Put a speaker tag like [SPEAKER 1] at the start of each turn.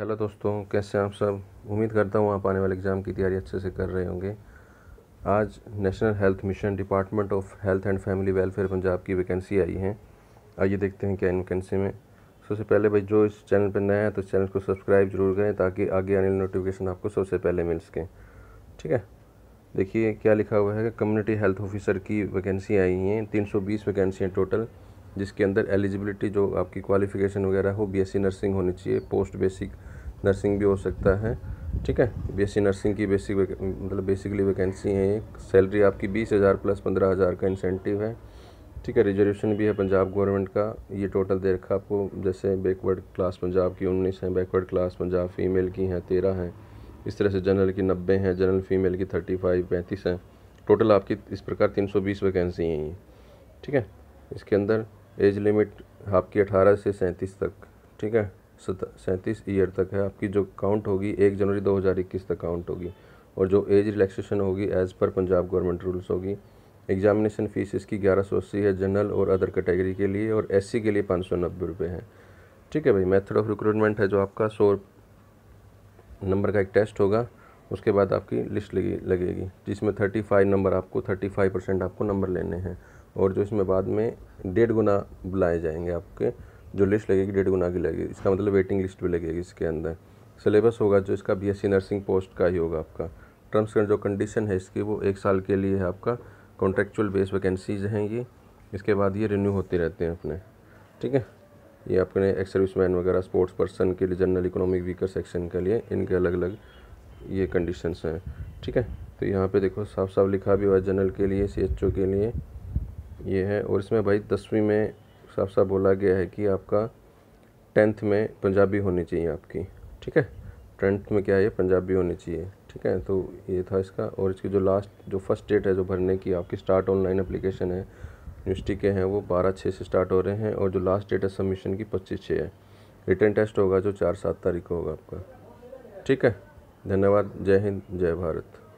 [SPEAKER 1] hello दोस्तों कैसे आप सब उम्मीद करता हूँ आप आने वाले एग्ज़ाम की तैयारी अच्छे से कर रहे होंगे आज national health mission department of health and family welfare Punjab की वैकेंसी आई है आइए देखते हैं क्या इन वैकेंसी में सबसे पहले भाई जो इस चैनल पर नया है तो चैनल को सब्सक्राइब जरूर करें ताकि आगे आने वाली नोटिफिकेशन आपको सबसे पहले मिल सकें ठीक है देखिए क्या लिखा हुआ है कि कम्युनिटी हेल्थ ऑफिसर की वैकेंसी आई हैं तीन सौ बीस वैकेंसी हैं टोटल जिसके अंदर एलिजिबिलिटी जो आपकी क्वालिफ़िकेशन वगैरह हो बीएससी नर्सिंग होनी चाहिए पोस्ट बेसिक नर्सिंग भी हो सकता है ठीक है बीएससी नर्सिंग की बेसिक मतलब बेसिकली वैकेंसी है एक सैलरी आपकी बीस हज़ार प्लस पंद्रह हज़ार का इंसेंटिव है ठीक है रिजर्वेशन भी है पंजाब गवर्नमेंट का ये टोटल दे रखा आपको जैसे बैकवर्ड क्लास पंजाब की उन्नीस हैं बैकवर्ड क्लास पंजाब फीमेल की हैं तेरह हैं इस तरह से जनरल की नब्बे हैं जनरल फीमेल की थर्टी फाइव पैंतीस हैं टोटल आपकी इस प्रकार तीन सौ बीस वैकेंसी हैं ये ठीक है इसके अंदर एज लिमिट आपकी अठारह से सैंतीस तक ठीक है सैंतीस ईयर तक है आपकी जो काउंट होगी एक जनवरी दो हज़ार इक्कीस तक काउंट होगी और जो एज रिलैक्सेशन होगी एज़ पर पंजाब गवर्नमेंट रूल्स होगी एग्जामिनेशन फ़ीस इसकी ग्यारह सौ अस्सी है जनरल और अदर कैटेगरी के लिए और सी के लिए पाँच सौ नब्बे रुपये हैं ठीक है भाई मेथड ऑफ रिक्रूटमेंट है जो आपका सौ नंबर का एक टेस्ट होगा उसके बाद आपकी लिस्ट लगे, लगेगी जिसमें थर्टी फाइव नंबर आपको थर्टी फाइव परसेंट आपको नंबर लेने हैं और जो इसमें बाद में डेढ़ गुना बुलाए जाएंगे आपके जो लिस्ट लगेगी डेढ़ गुना की लगेगी इसका मतलब वेटिंग लिस्ट भी लगेगी इसके अंदर सिलेबस होगा जो इसका बी नर्सिंग पोस्ट का ही होगा आपका टर्म्स एंड जो कंडीशन है इसकी वो एक साल के लिए है आपका कॉन्ट्रेक्चुअल बेस वैकेंसीज हैं ये इसके बाद ये रिन्यू होते रहते हैं अपने ठीक है ये अपने एक्स सर्विस मैन वगैरह स्पोर्ट्स पर्सन के लिए जनरल इकोनॉमिक वीकर सेक्शन के लिए इनके अलग अलग ये कंडीशंस हैं ठीक है तो यहाँ पे देखो साफ साफ लिखा भी हुआ जनरल के लिए सी के लिए ये है और इसमें भाई दसवीं में साफ साफ बोला गया है कि आपका टेंथ में पंजाबी होनी चाहिए आपकी ठीक है टेंथ में क्या है पंजाबी होनी चाहिए ठीक है तो ये था इसका और इसकी जो लास्ट जो फर्स्ट डेट है जो भरने की आपकी स्टार्ट ऑनलाइन अप्लीकेशन है यूनिवर्सिटी के हैं वो बारह छः से स्टार्ट हो रहे हैं और जो लास्ट डेट है सबमिशन की पच्चीस छः है रिटर्न टेस्ट होगा जो चार सात तारीख को होगा आपका ठीक है धन्यवाद जय हिंद जय भारत